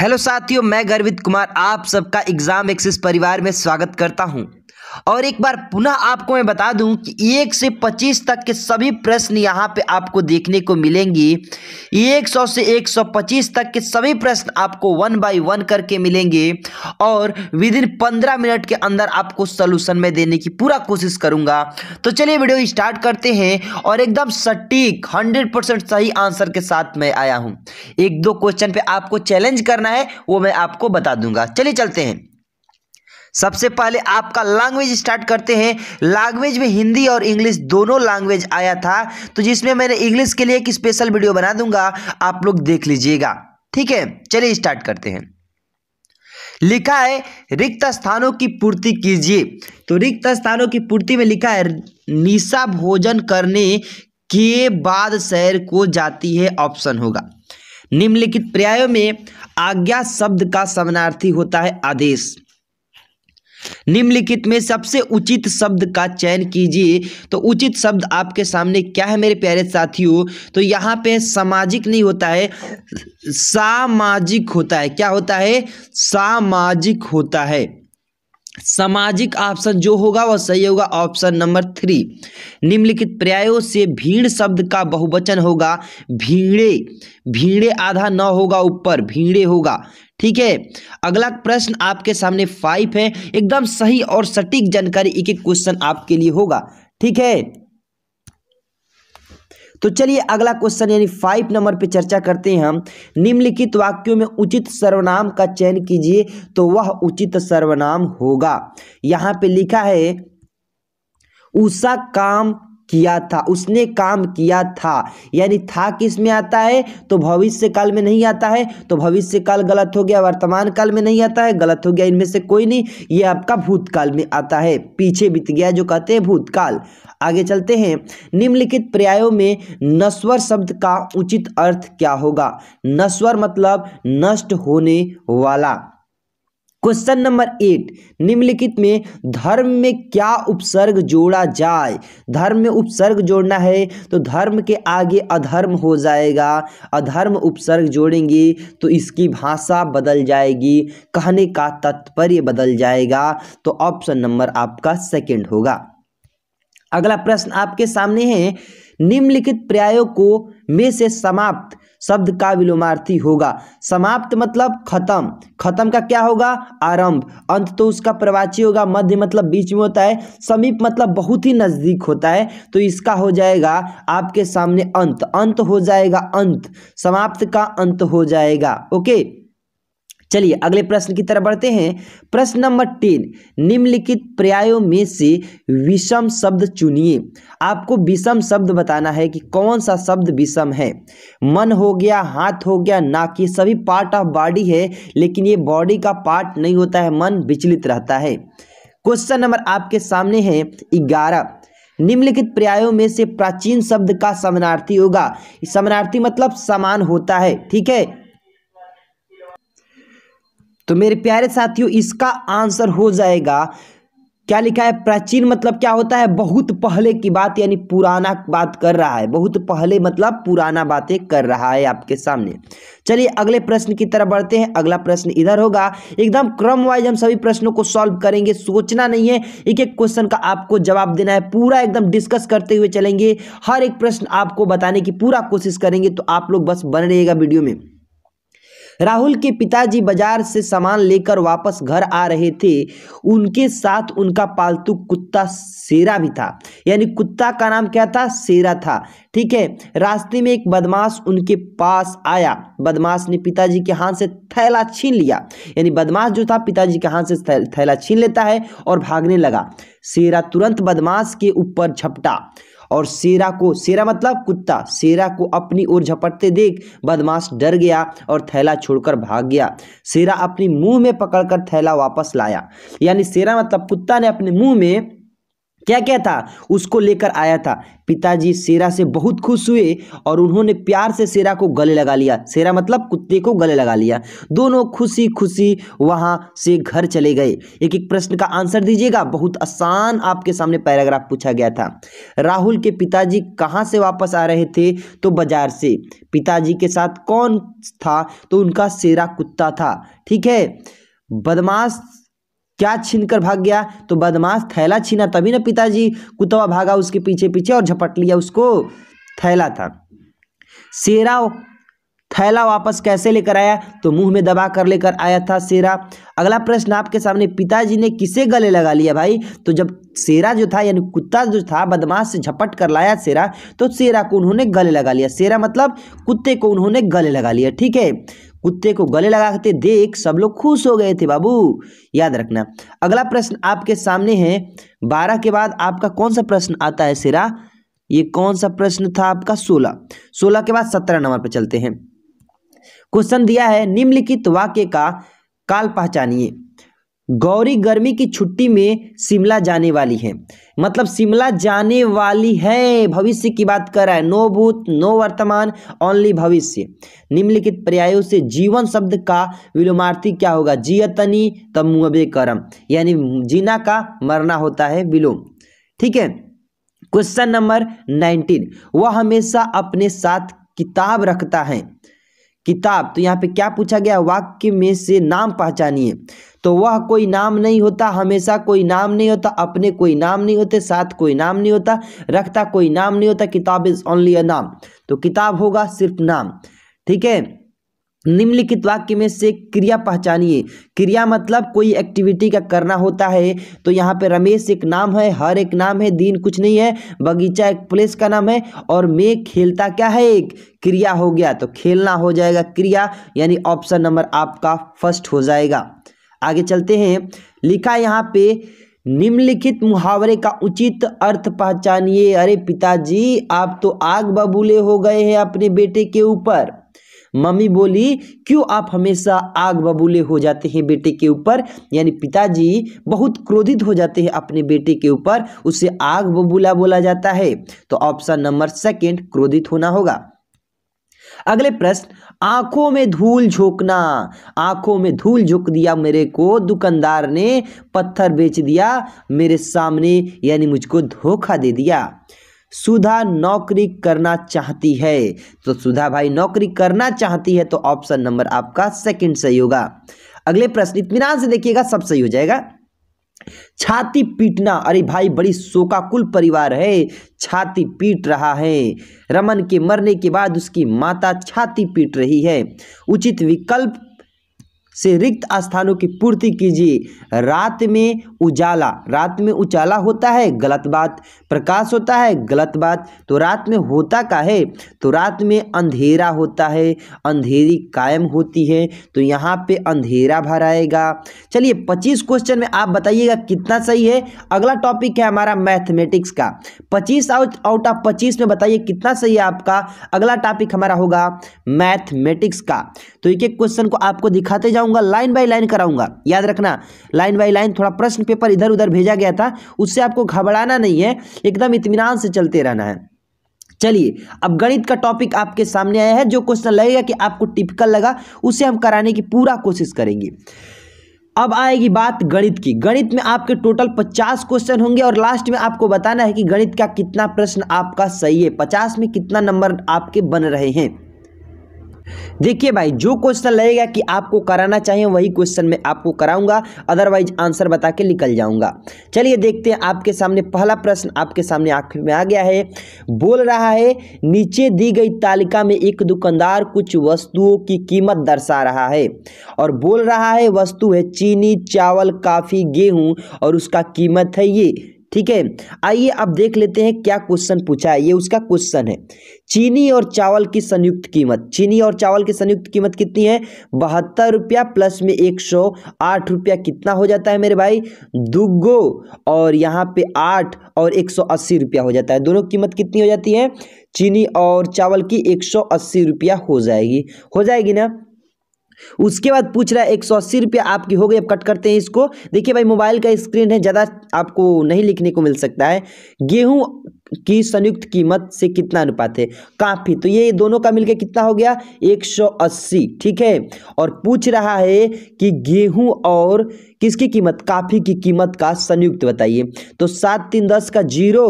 Hello साथियों मैं गर्वित कुमार आप सबका एग्जाम एक्सिस परिवार में स्वागत करता हूं और एक बार पुनः आपको मैं बता दूं कि एक से पच्चीस तक के सभी प्रश्न यहां पे आपको देखने को मिलेंगी एक सौ से एक सौ पच्चीस तक के सभी प्रश्न आपको वन बाई वन करके मिलेंगे और विद इन पंद्रह मिनट के अंदर आपको सोल्यूशन में देने की पूरा कोशिश करूंगा तो चलिए वीडियो स्टार्ट करते हैं और एकदम सटीक हंड्रेड परसेंट सही आंसर के साथ मैं आया हूँ एक दो क्वेश्चन पे आपको चैलेंज करना है वो मैं आपको बता दूंगा चलिए चलते हैं सबसे पहले आपका लैंग्वेज स्टार्ट करते हैं लैंग्वेज में हिंदी और इंग्लिश दोनों लैंग्वेज आया था तो जिसमें मैंने इंग्लिश के लिए एक स्पेशल वीडियो बना दूंगा आप लोग देख लीजिएगा ठीक है चलिए स्टार्ट करते हैं लिखा है रिक्त स्थानों की पूर्ति कीजिए तो रिक्त स्थानों की पूर्ति में लिखा है निशा भोजन करने के बाद शहर को जाती है ऑप्शन होगा निम्नलिखित पर्यायों में आज्ञा शब्द का समानार्थी होता है आदेश निम्नलिखित में सबसे उचित शब्द का चयन कीजिए तो उचित शब्द आपके सामने क्या है मेरे प्यारे साथियों तो यहाँ पे सामाजिक नहीं होता है सामाजिक होता है क्या होता है सामाजिक होता है सामाजिक ऑप्शन जो होगा वह सही होगा ऑप्शन नंबर थ्री निम्नलिखित पर्यायों से भीड़ शब्द का बहुवचन होगा भीड़े भीड़े आधा न होगा ऊपर भीड़े होगा ठीक है अगला प्रश्न आपके सामने फाइव है एकदम सही और सटीक जानकारी एक एक क्वेश्चन आपके लिए होगा ठीक है तो चलिए अगला क्वेश्चन यानी फाइव नंबर पे चर्चा करते हैं हम निम्नलिखित वाक्यों में उचित सर्वनाम का चयन कीजिए तो वह उचित सर्वनाम होगा यहाँ पे लिखा है उषा काम किया था उसने काम किया था यानी था किस में आता है तो भविष्य काल में नहीं आता है तो भविष्य काल गलत हो गया वर्तमान काल में नहीं आता है गलत हो गया इनमें से कोई नहीं ये आपका भूतकाल में आता है पीछे बीत गया जो कहते हैं भूतकाल आगे चलते हैं निम्नलिखित पर्यायों में नश्वर शब्द का उचित अर्थ क्या होगा नस्वर मतलब नष्ट होने वाला क्वेश्चन नंबर एट निम्नलिखित में धर्म में क्या उपसर्ग जोड़ा जाए धर्म में उपसर्ग जोड़ना है तो धर्म के आगे अधर्म हो जाएगा अधर्म उपसर्ग जोड़ेंगे तो इसकी भाषा बदल जाएगी कहने का तात्पर्य बदल जाएगा तो ऑप्शन नंबर आपका सेकेंड होगा अगला प्रश्न आपके सामने है निम्नलिखित पर्यायों को में से समाप्त शब्द का विलोमार्थी होगा समाप्त मतलब खत्म खत्म का क्या होगा आरंभ अंत तो उसका प्रवाची होगा मध्य मतलब बीच में होता है समीप मतलब बहुत ही नज़दीक होता है तो इसका हो जाएगा आपके सामने अंत अंत हो जाएगा अंत समाप्त का अंत हो जाएगा ओके चलिए अगले प्रश्न की तरफ बढ़ते हैं प्रश्न नंबर टेन निम्नलिखित पर्यायों में से विषम शब्द चुनिए आपको विषम शब्द बताना है कि कौन सा शब्द विषम है मन हो गया हाथ हो गया नाक ये सभी पार्ट ऑफ बॉडी है लेकिन ये बॉडी का पार्ट नहीं होता है मन विचलित रहता है क्वेश्चन नंबर आपके सामने है ग्यारह निम्नलिखित पर्यायों में से प्राचीन शब्द का समानार्थी होगा समानार्थी मतलब समान होता है ठीक है तो मेरे प्यारे साथियों इसका आंसर हो जाएगा क्या लिखा है प्राचीन मतलब क्या होता है बहुत पहले की बात यानी पुराना बात कर रहा है बहुत पहले मतलब पुराना बातें कर रहा है आपके सामने चलिए अगले प्रश्न की तरफ बढ़ते हैं अगला प्रश्न इधर होगा एकदम क्रम वाइज हम सभी प्रश्नों को सॉल्व करेंगे सोचना नहीं है एक एक क्वेश्चन का आपको जवाब देना है पूरा एकदम डिस्कस करते हुए चलेंगे हर एक प्रश्न आपको बताने की पूरा कोशिश करेंगे तो आप लोग बस बन रहेगा वीडियो में राहुल के पिताजी बाजार से सामान लेकर वापस घर आ रहे थे उनके साथ उनका पालतू कुत्ता शेरा भी था यानी कुत्ता का नाम क्या था शेरा था ठीक है रास्ते में एक बदमाश उनके पास आया बदमाश ने पिताजी के हाथ से थैला छीन लिया यानी बदमाश जो था पिताजी के हाथ से थैला छीन लेता है और भागने लगा शेरा तुरंत बदमाश के ऊपर झपटा और शेरा को शेरा मतलब कुत्ता शेरा को अपनी ओर झपटते देख बदमाश डर गया और थैला छोड़कर भाग गया शेरा अपने मुंह में पकड़कर थैला वापस लाया यानी शेरा मतलब कुत्ता ने अपने मुंह में क्या क्या था उसको लेकर आया था पिताजी शेरा से बहुत खुश हुए और उन्होंने प्यार से शेरा को गले लगा लिया शेरा मतलब कुत्ते को गले लगा लिया दोनों खुशी खुशी वहाँ से घर चले गए एक एक प्रश्न का आंसर दीजिएगा बहुत आसान आपके सामने पैराग्राफ पूछा गया था राहुल के पिताजी कहाँ से वापस आ रहे थे तो बाजार से पिताजी के साथ कौन था तो उनका शेरा कुत्ता था ठीक है बदमाश क्या छीन कर भाग गया तो बदमाश थैला छीना तभी ना पिताजी कुतवा भागा उसके पीछे पीछे और झपट लिया उसको थैला था शेरा थैला वापस कैसे लेकर आया तो मुंह में दबा कर लेकर आया था शेरा अगला प्रश्न आपके सामने पिताजी ने किसे गले लगा लिया भाई तो जब शेरा जो था यानी कुत्ता जो था बदमाश से झपट कर लाया शेरा तो शेरा को उन्होंने गले लगा लिया शेरा मतलब कुत्ते को उन्होंने गले लगा लिया ठीक है कुत्ते को गले लगाते देख सब लोग खुश हो गए थे बाबू याद रखना अगला प्रश्न आपके सामने है बारह के बाद आपका कौन सा प्रश्न आता है सिरा ये कौन सा प्रश्न था आपका सोलह सोलह के बाद सत्रह नंबर पर चलते हैं क्वेश्चन दिया है निम्नलिखित वाक्य का काल पहचानिए गौरी गर्मी की छुट्टी में शिमला जाने वाली है मतलब शिमला जाने वाली है भविष्य की बात कर रहा है नो भूत नो वर्तमान ओनली भविष्य निम्नलिखित पर्यायों से जीवन शब्द का विलोमार्थी क्या होगा जियतनी तमुअबे करम यानी जीना का मरना होता है विलोम ठीक है क्वेश्चन नंबर नाइनटीन वह हमेशा अपने साथ किताब रखता है किताब तो यहाँ पे क्या पूछा गया वाक्य में से नाम पहचानिए तो वह कोई नाम नहीं होता हमेशा कोई नाम नहीं होता अपने कोई नाम नहीं होते साथ कोई नाम नहीं होता रखता कोई नाम नहीं होता किताब इज़ ओनली अ नाम तो किताब होगा सिर्फ नाम ठीक है निम्नलिखित वाक्य में से क्रिया पहचानिए क्रिया मतलब कोई एक्टिविटी का करना होता है तो यहाँ पे रमेश एक नाम है हर एक नाम है दिन कुछ नहीं है बगीचा एक प्लेस का नाम है और मैं खेलता क्या है एक क्रिया हो गया तो खेलना हो जाएगा क्रिया यानी ऑप्शन नंबर आपका फर्स्ट हो जाएगा आगे चलते हैं लिखा यहाँ पे निम्नलिखित मुहावरे का उचित अर्थ पहचानिए अरे पिताजी आप तो आग बबूले हो गए हैं अपने बेटे के ऊपर मम्मी बोली क्यों आप हमेशा आग बबूले हो जाते हैं बेटे के ऊपर यानी पिताजी बहुत क्रोधित हो जाते हैं अपने बेटे के ऊपर उसे आग बबूला बोला जाता है तो ऑप्शन नंबर सेकेंड क्रोधित होना होगा अगले प्रश्न आंखों में धूल झोंकना आंखों में धूल झोंक दिया मेरे को दुकानदार ने पत्थर बेच दिया मेरे सामने यानी मुझको धोखा दे दिया सुधा नौकरी करना चाहती है तो सुधा भाई नौकरी करना चाहती है तो ऑप्शन नंबर आपका सेकंड सही होगा अगले प्रश्न इतमान से देखिएगा सब सही हो जाएगा छाती पीटना अरे भाई बड़ी शोकाकुल परिवार है छाती पीट रहा है रमन के मरने के बाद उसकी माता छाती पीट रही है उचित विकल्प से रिक्त स्थानों की पूर्ति कीजिए रात में उजाला रात में उजाला होता है गलत बात प्रकाश होता है गलत बात तो रात में होता का है तो रात में अंधेरा होता है अंधेरी कायम होती है तो यहाँ पे अंधेरा भर आएगा चलिए पच्चीस क्वेश्चन में आप बताइएगा कितना सही है अगला टॉपिक है हमारा मैथमेटिक्स का पच्चीस आउट आउट ऑफ पच्चीस में बताइए कितना सही है आपका अगला टॉपिक हमारा होगा मैथमेटिक्स का तो एक एक क्वेश्चन को आपको दिखाते जाऊंगा लाइन बाय लाइन कराऊंगा याद रखना लाइन बाय लाइन थोड़ा प्रश्न पेपर इधर उधर भेजा गया था उससे आपको घबराना नहीं है एकदम इतमान से चलते रहना है चलिए अब गणित का टॉपिक आपके सामने आया है जो क्वेश्चन लगेगा कि आपको टिपिकल लगा उसे हम कराने की पूरा कोशिश करेंगे अब आएगी बात गणित की गणित में आपके टोटल 50 क्वेश्चन होंगे और लास्ट में आपको बताना है कि गणित का कितना प्रश्न आपका सही है 50 में कितना नंबर आपके बन रहे हैं देखिए भाई जो क्वेश्चन लगेगा कि आपको कराना चाहिए वही क्वेश्चन मैं आपको कराऊंगा अदरवाइज आंसर बता के निकल जाऊंगा चलिए देखते हैं आपके सामने पहला प्रश्न आपके सामने आखिर में आ गया है बोल रहा है नीचे दी गई तालिका में एक दुकानदार कुछ वस्तुओं की कीमत दर्शा रहा है और बोल रहा है वस्तु है चीनी चावल काफ़ी गेहूं और उसका कीमत है ये ठीक है आइए अब देख लेते हैं क्या क्वेश्चन पूछा है ये उसका क्वेश्चन है चीनी और चावल की संयुक्त कीमत चीनी और चावल की संयुक्त कीमत कितनी है बहत्तर रुपया प्लस में एक सौ आठ रुपया कितना हो जाता है मेरे भाई दुगो और यहाँ पे आठ और एक सौ अस्सी रुपया हो जाता है दोनों कीमत कितनी हो जाती है चीनी और चावल की एक सौ अस्सी रुपया हो जाएगी हो जाएगी ना उसके बाद पूछ रहा है एक सौ अस्सी रुपया आपकी हो गई अब कट करते हैं इसको देखिए भाई मोबाइल का स्क्रीन है ज़्यादा आपको नहीं लिखने को मिल सकता है गेहूँ की संयुक्त कीमत से कितना अनुपात है काफ़ी तो ये दोनों का मिलकर कितना हो गया 180 ठीक है और पूछ रहा है कि गेहूं और किसकी कीमत काफ़ी की कीमत का संयुक्त बताइए तो सात तीन दस का जीरो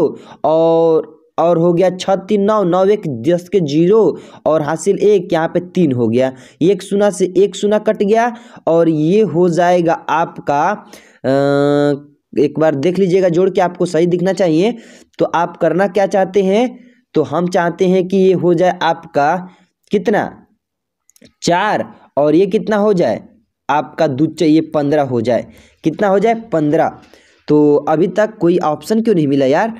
और और हो गया छः तीन नौ नौ एक दस के जीरो और हासिल एक यहाँ पे तीन हो गया एक सुना से एक सुना कट गया और ये हो जाएगा आपका आ, एक बार देख लीजिएगा जोड़ के आपको सही दिखना चाहिए तो आप करना क्या चाहते हैं तो हम चाहते हैं कि ये हो जाए आपका कितना चार और ये कितना हो जाए आपका दूध चाहिए पंद्रह हो जाए कितना हो जाए पंद्रह तो अभी तक कोई ऑप्शन क्यों नहीं मिला यार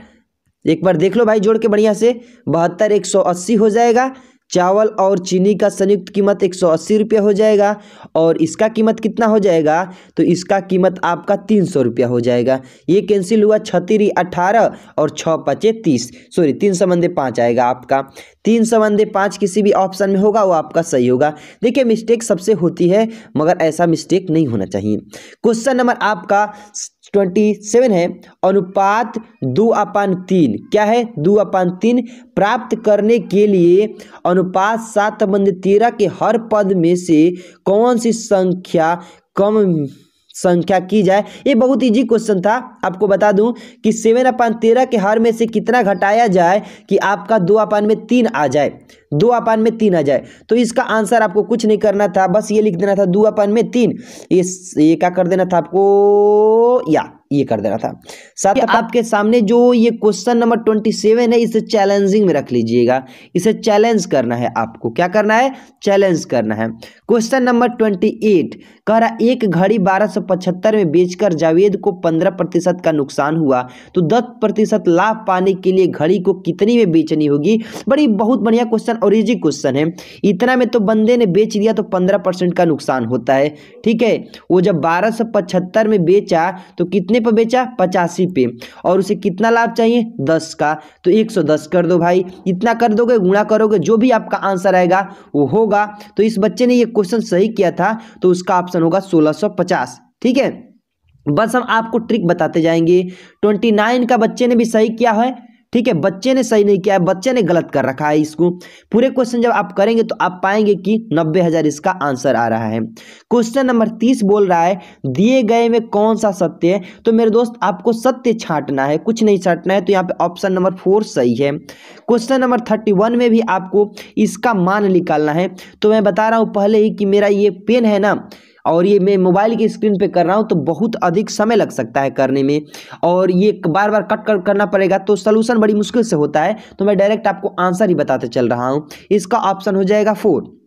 एक बार देख लो भाई जोड़ के बढ़िया से बहत्तर एक सौ अस्सी हो जाएगा चावल और चीनी का संयुक्त कीमत एक सौ रुपया हो जाएगा और इसका कीमत कितना हो जाएगा तो इसका कीमत आपका तीन सौ रुपया हो जाएगा ये कैंसिल हुआ छतरी अठारह और छः पचे तीस सॉरी तीन संबंधे पाँच आएगा आपका तीन संबंधी पाँच किसी भी ऑप्शन में होगा वो आपका सही होगा देखिए मिस्टेक सबसे होती है मगर ऐसा मिस्टेक नहीं होना चाहिए क्वेश्चन नंबर आपका ट्वेंटी सेवन है अनुपात दो अपान तीन क्या है दो अपान तीन प्राप्त करने के लिए अनुपात सात संबंध तेरह के हर पद में से कौन सी संख्या कम संख्या की जाए ये बहुत इजी क्वेश्चन था आपको बता दूं कि सेवन अपान तेरह के हर में से कितना घटाया जाए कि आपका दो अपान में तीन आ जाए दो अपान में तीन आ जाए तो इसका आंसर आपको कुछ नहीं करना था बस ये लिख देना था दो अपान में तीन ये ये क्या कर देना था आपको या ये कर देना था साथ आप, आपके सामने जो ये क्वेश्चन नंबर ट्वेंटी सेवन है इसे चैलेंजिंग में रख लीजिएगा इसे चैलेंज करना है आपको क्या करना है चैलेंज करना है क्वेश्चन नंबर ट्वेंटी एट कह रहा एक घड़ी बारह सौ पचहत्तर में बेचकर जावेद को पंद्रह प्रतिशत का नुकसान हुआ तो दस प्रतिशत लाभ पाने के लिए घड़ी को कितनी में बेचनी होगी बड़ी बहुत बढ़िया क्वेश्चन और इजी क्वेश्चन है इतना में तो बंदे ने बेच दिया तो पंद्रह परसेंट का नुकसान होता है ठीक है वो जब बारह सौ पचहत्तर में बेचा तो कितने पर बेचा पचासी पे और उसे कितना लाभ चाहिए दस का तो एक सौ दस कर दो भाई इतना कर दोगे गुणा करोगे जो भी आपका आंसर आएगा वो होगा तो इस बच्चे ने ये क्वेश्चन सही किया था तो उसका ऑप्शन होगा सोलह सौ पचास ठीक है बस हम आपको ट्रिक बताते जाएंगे ट्वेंटी नाइन का बच्चे ने भी सही किया है ठीक है बच्चे ने सही नहीं किया है बच्चे ने गलत कर रखा है इसको पूरे क्वेश्चन जब आप करेंगे तो आप पाएंगे कि नब्बे हजार इसका आंसर आ रहा है क्वेश्चन नंबर तीस बोल रहा है दिए गए में कौन सा सत्य है तो मेरे दोस्त आपको सत्य छाटना है कुछ नहीं छाटना है तो यहाँ पे ऑप्शन नंबर फोर सही है क्वेश्चन नंबर थर्टी वन में भी आपको इसका मान निकालना है तो मैं बता रहा हूँ पहले ही कि मेरा ये पेन है ना और ये मैं मोबाइल की स्क्रीन पे कर रहा हूँ तो बहुत अधिक समय लग सकता है करने में और ये बार बार कट कर करना पड़ेगा तो सलूशन बड़ी मुश्किल से होता है तो मैं डायरेक्ट आपको आंसर ही बताते चल रहा हूँ इसका ऑप्शन हो जाएगा फोर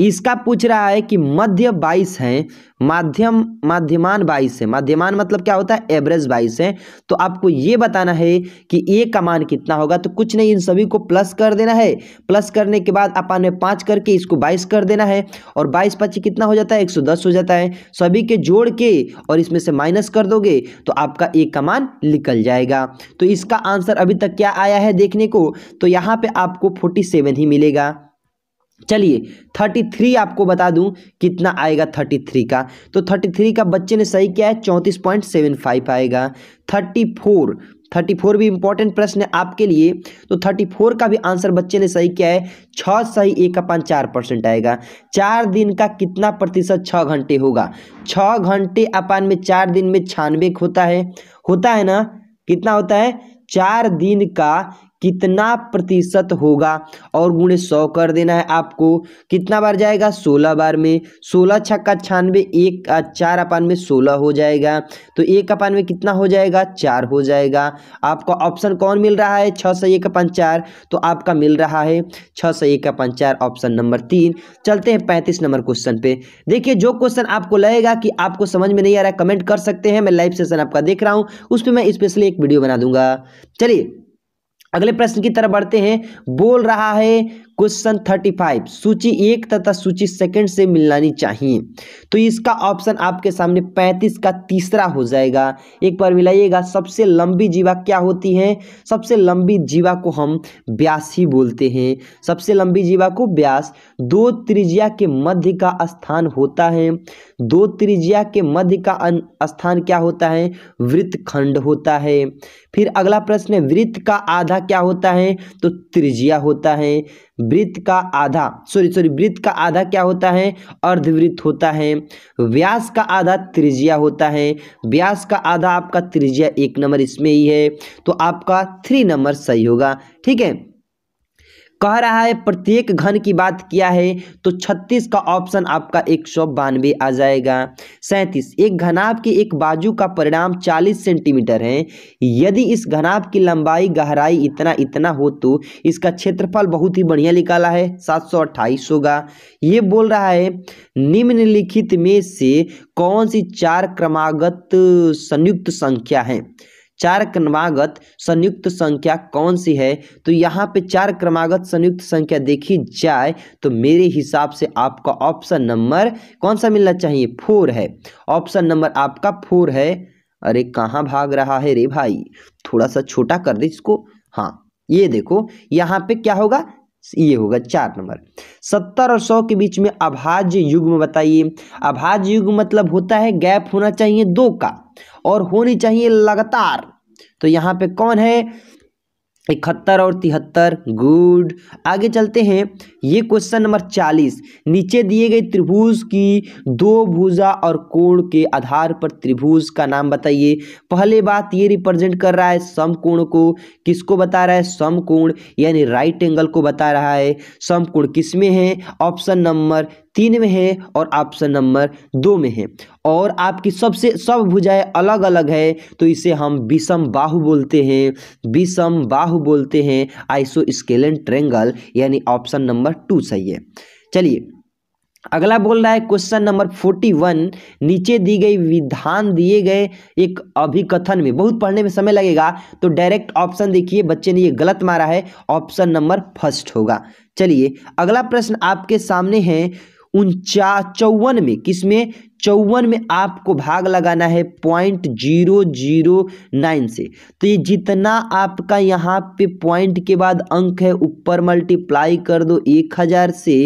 इसका पूछ रहा है कि मध्य बाईस है माध्यम माध्यमान बाईस है माध्यमान मतलब क्या होता है एवरेज बाईस है तो आपको ये बताना है कि ए का मान कितना होगा तो कुछ नहीं इन सभी को प्लस कर देना है प्लस करने के बाद ने पाँच करके इसको बाईस कर देना है और बाईस पच्चीस कितना हो जाता है एक सौ दस हो जाता है सभी के जोड़ के और इसमें से माइनस कर दोगे तो आपका ए का मान निकल जाएगा तो इसका आंसर अभी तक क्या आया है देखने को तो यहाँ पर आपको फोर्टी सेवन ही मिलेगा चलिए 33 आपको बता दूं कितना आएगा 33 का तो 33 का बच्चे ने सही किया है चौंतीस पॉइंट सेवन फाइव आएगा 34 34 भी इंपॉर्टेंट प्रश्न है आपके लिए तो 34 का भी आंसर बच्चे ने सही किया है छः सही एक का पाँच चार परसेंट आएगा चार दिन का कितना प्रतिशत छः घंटे होगा छः घंटे अपान में चार दिन में छानबे होता है होता है ना कितना होता है चार दिन का कितना प्रतिशत होगा और गुणे सौ कर देना है आपको कितना बार जाएगा सोलह बार में सोलह छक्का छानवे एक चार अपान में सोलह हो जाएगा तो एक अपान में कितना हो जाएगा चार हो जाएगा आपको ऑप्शन कौन मिल रहा है छः सौ एक अपन चार तो आपका मिल रहा है छः सौ एक अपन चार ऑप्शन नंबर तीन चलते हैं पैंतीस नंबर क्वेश्चन पे देखिए जो क्वेश्चन आपको लगेगा कि आपको समझ में नहीं आ रहा है कमेंट कर सकते हैं मैं लाइव सेशन आपका देख रहा हूँ उस पर मैं स्पेशली एक वीडियो बना दूंगा चलिए अगले प्रश्न की तरफ बढ़ते हैं बोल रहा है क्वेश्चन थर्टी फाइव सूची एक तथा सूची सेकंड से मिलानी चाहिए तो इसका ऑप्शन आपके सामने पैंतीस का तीसरा हो जाएगा एक बार मिलाइएगा सबसे लंबी जीवा क्या होती है सबसे लंबी जीवा को हम ब्यास ही बोलते हैं सबसे लंबी जीवा को ब्यास दो त्रिज्या के मध्य का स्थान होता है दो त्रिज्या के मध्य का स्थान क्या होता है वृत्तखंड होता है फिर अगला प्रश्न है वृत्त का आधा क्या होता है तो त्रिज्या होता है वृत्त का आधा सॉरी सॉरी वृत्त का आधा क्या होता है अर्धवृत्त होता है व्यास का आधा त्रिज्या होता है व्यास का आधा आपका त्रिज्या एक नंबर इसमें ही है तो आपका थ्री नंबर सही होगा ठीक है कह रहा है प्रत्येक घन की बात किया है तो छत्तीस का ऑप्शन आपका एक सौ बानवे आ जाएगा सैंतीस एक घनाभ के एक बाजू का परिणाम चालीस सेंटीमीटर है यदि इस घनाभ की लंबाई गहराई इतना इतना हो तो इसका क्षेत्रफल बहुत ही बढ़िया निकाला है सात सौ अट्ठाईस होगा ये बोल रहा है निम्नलिखित में से कौन सी चार क्रमागत संयुक्त संख्या है चार क्रमागत संयुक्त संख्या कौन सी है तो यहाँ पे चार क्रमागत संयुक्त संख्या देखी जाए तो मेरे हिसाब से आपका ऑप्शन नंबर कौन सा मिलना चाहिए फोर है ऑप्शन नंबर आपका फोर है अरे कहाँ भाग रहा है रे भाई थोड़ा सा छोटा कर दे इसको हाँ ये देखो यहाँ पे क्या होगा ये होगा चार नंबर सत्तर और सौ के बीच में अभाज्य युग्म बताइए अभाज्य युग्म मतलब होता है गैप होना चाहिए दो का और होनी चाहिए लगातार तो यहाँ पे कौन है इकहत्तर और तिहत्तर गुड आगे चलते हैं ये क्वेश्चन नंबर चालीस नीचे दिए गए त्रिभुज की दो भुजा और कोण के आधार पर त्रिभुज का नाम बताइए पहले बात ये रिप्रेजेंट कर रहा है समकोण को किसको बता रहा है समकोण यानी राइट एंगल को बता रहा है समकोण किसमें है ऑप्शन नंबर तीन में है और ऑप्शन नंबर दो में है और आपकी सबसे सब भुजाएं अलग अलग है तो इसे हम विषम बाहु बोलते हैं विषम बाहु बोलते हैं आइसो स्केलन ट्रेंगल यानी ऑप्शन नंबर टू सही है चलिए अगला बोल रहा है क्वेश्चन नंबर फोर्टी वन नीचे दी गई विधान दिए गए एक अभिकथन में बहुत पढ़ने में समय लगेगा तो डायरेक्ट ऑप्शन देखिए बच्चे ने ये गलत मारा है ऑप्शन नंबर फर्स्ट होगा चलिए अगला प्रश्न आपके सामने है उनचा चौवन में किस में चौवन में आपको भाग लगाना है पॉइंट जीरो जीरो नाइन से तो ये जितना आपका यहाँ पे पॉइंट के बाद अंक है ऊपर मल्टीप्लाई कर दो एक हज़ार से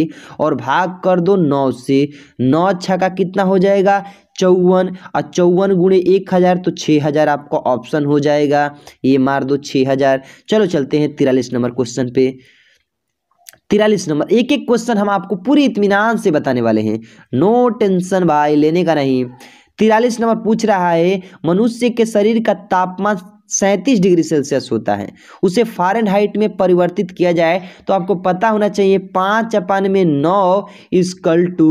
और भाग कर दो नौ से नौ का कितना हो जाएगा चौवन और चौवन गुणे एक हज़ार तो छः हज़ार आपका ऑप्शन हो जाएगा ये मार दो छः हज़ार चलो चलते हैं तिरालीस नंबर क्वेश्चन पे तिरालीस नंबर एक एक क्वेश्चन हम आपको पूरी इतमान से बताने वाले हैं नो टेंशन भाई लेने का नहीं तिरालीस नंबर पूछ रहा है मनुष्य के शरीर का तापमान सैंतीस डिग्री सेल्सियस होता है उसे फारेनहाइट हाइट में परिवर्तित किया जाए तो आपको पता होना चाहिए पाँच अपान में नौ इसकल टू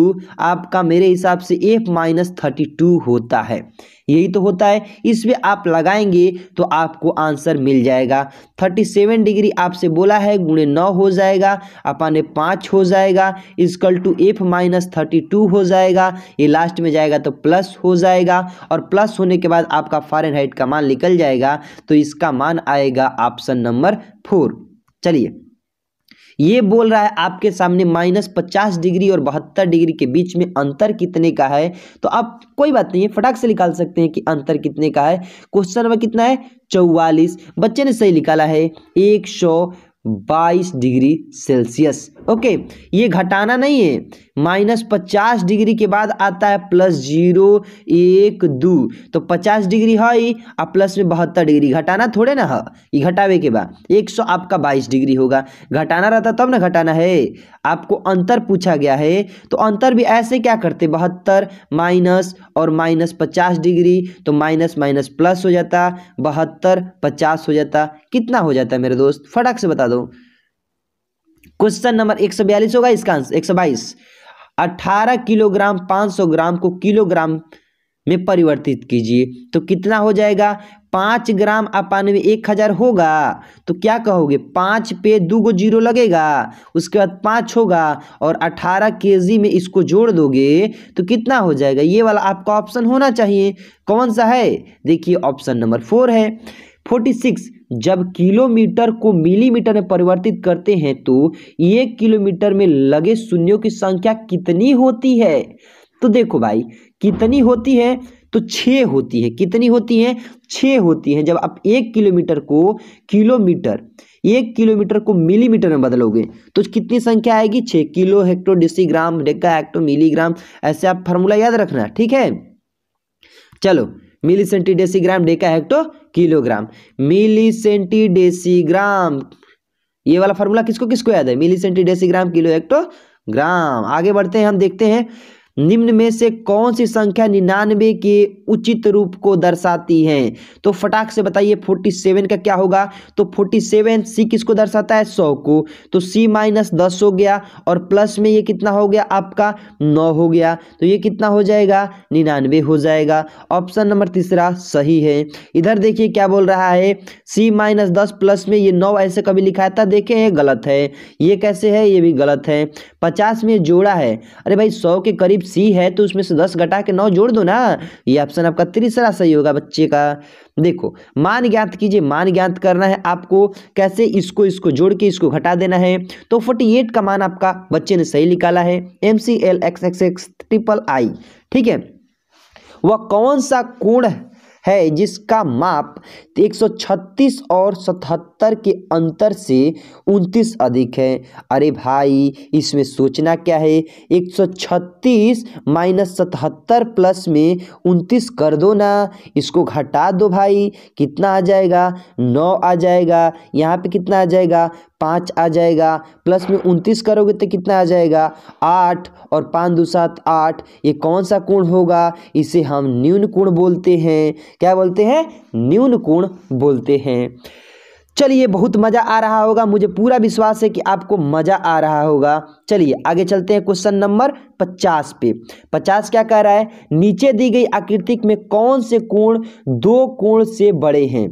आपका मेरे हिसाब से एफ माइनस थर्टी टू होता है यही तो होता है इसमें आप लगाएंगे तो आपको आंसर मिल जाएगा थर्टी सेवन डिग्री आपसे बोला है गुणे नौ हो जाएगा अपाने पाँच हो जाएगा is equal to F minus thirty two हो जाएगा ये लास्ट में जाएगा तो प्लस हो जाएगा और प्लस होने के बाद आपका फारेन हाइट का मान निकल जाएगा तो इसका मान आएगा ऑप्शन नंबर फोर चलिए ये बोल रहा है आपके सामने माइनस पचास डिग्री और बहत्तर डिग्री के बीच में अंतर कितने का है तो आप कोई बात नहीं है फटाक से निकाल सकते हैं कि अंतर कितने का है क्वेश्चन नंबर कितना है चौवालीस बच्चे ने सही निकाला है एक सौ बाईस डिग्री सेल्सियस ओके ये घटाना नहीं है माइनस पचास डिग्री के बाद आता है प्लस जीरो एक दो तो पचास डिग्री है और प्लस में बहत्तर डिग्री घटाना थोड़े ना है ये घटावे के बाद एक सौ आपका बाईस डिग्री होगा घटाना रहता तब ना घटाना है आपको अंतर पूछा गया है तो अंतर भी ऐसे क्या करते बहत्तर माइनस और माइनस पचास डिग्री तो माइनस माइनस प्लस हो जाता बहत्तर पचास हो जाता कितना हो जाता मेरे दोस्त फटाक से बता दो क्वेश्चन नंबर एक सौ बयालीस होगा इसका आंसर एक सौ बाईस अठारह किलोग्राम पाँच सौ ग्राम को किलोग्राम में परिवर्तित कीजिए तो कितना हो जाएगा पाँच ग्राम अपानवे एक हज़ार होगा तो क्या कहोगे पाँच पे दो गो जीरो लगेगा उसके बाद पाँच होगा और अठारह के में इसको जोड़ दोगे तो कितना हो जाएगा ये वाला आपका ऑप्शन होना चाहिए कौन सा है देखिए ऑप्शन नंबर फोर है फोर्टी सिक्स जब किलोमीटर को मिलीमीटर में परिवर्तित करते हैं तो एक किलोमीटर में लगे शून्यों की संख्या कितनी होती है तो देखो भाई कितनी होती है तो छः होती है कितनी होती है छः होती है जब आप एक किलोमीटर को किलोमीटर एक किलोमीटर को मिलीमीटर में बदलोगे तो कितनी संख्या आएगी छः kilo hecto decigram deca hecto milligram ऐसे आप फार्मूला याद रखना ठीक है चलो milli centi decigram deca hecto kilogram milli centi decigram ये वाला फार्मूला किसको किसको याद है milli centi decigram kilo hecto gram आगे बढ़ते हैं हम देखते हैं निम्न में से कौन सी संख्या निन्यानवे के उचित रूप को दर्शाती है तो फटाक से बताइए फोर्टी सेवन का क्या होगा तो फोर्टी सेवन सी किसको दर्शाता है सौ को तो सी माइनस दस हो गया और प्लस में ये कितना हो गया आपका नौ हो गया तो ये कितना हो जाएगा निन्यानवे हो जाएगा ऑप्शन नंबर तीसरा सही है इधर देखिए क्या बोल रहा है सी माइनस दस प्लस में ये नौ ऐसे कभी लिखा था देखे ये गलत है ये कैसे है ये भी गलत है पचास में जोड़ा है अरे भाई सौ के करीब सी है तो उसमें से दस घटा के नौ जोड़ दो ना ये ऑप्शन आपका तीसरा सही होगा बच्चे का देखो मान ज्ञात कीजिए मान ज्ञात करना है आपको कैसे इसको इसको जोड़ के इसको घटा देना है तो फोर्टी एट का मान आपका बच्चे ने सही निकाला है M C L X X X triple I ठीक है वह कौन सा कोण है जिसका माप एक सौ छत्तीस और सतहत्तर के अंतर से उनतीस अधिक है अरे भाई इसमें सोचना क्या है एक सौ छत्तीस माइनस सतहत्तर प्लस में उनतीस कर दो ना इसको घटा दो भाई कितना आ जाएगा नौ आ जाएगा यहाँ पे कितना आ जाएगा पाँच आ जाएगा प्लस में उनतीस करोगे तो कितना आ जाएगा आठ और पाँच दो सात आठ ये कौन सा कोण होगा इसे हम न्यून कोण बोलते हैं क्या बोलते हैं न्यून कोण बोलते हैं चलिए बहुत मज़ा आ रहा होगा मुझे पूरा विश्वास है कि आपको मज़ा आ रहा होगा चलिए आगे चलते हैं क्वेश्चन नंबर पचास पे पचास क्या कह रहा है नीचे दी गई आकृति में कौन से कोण दो कोण से बड़े हैं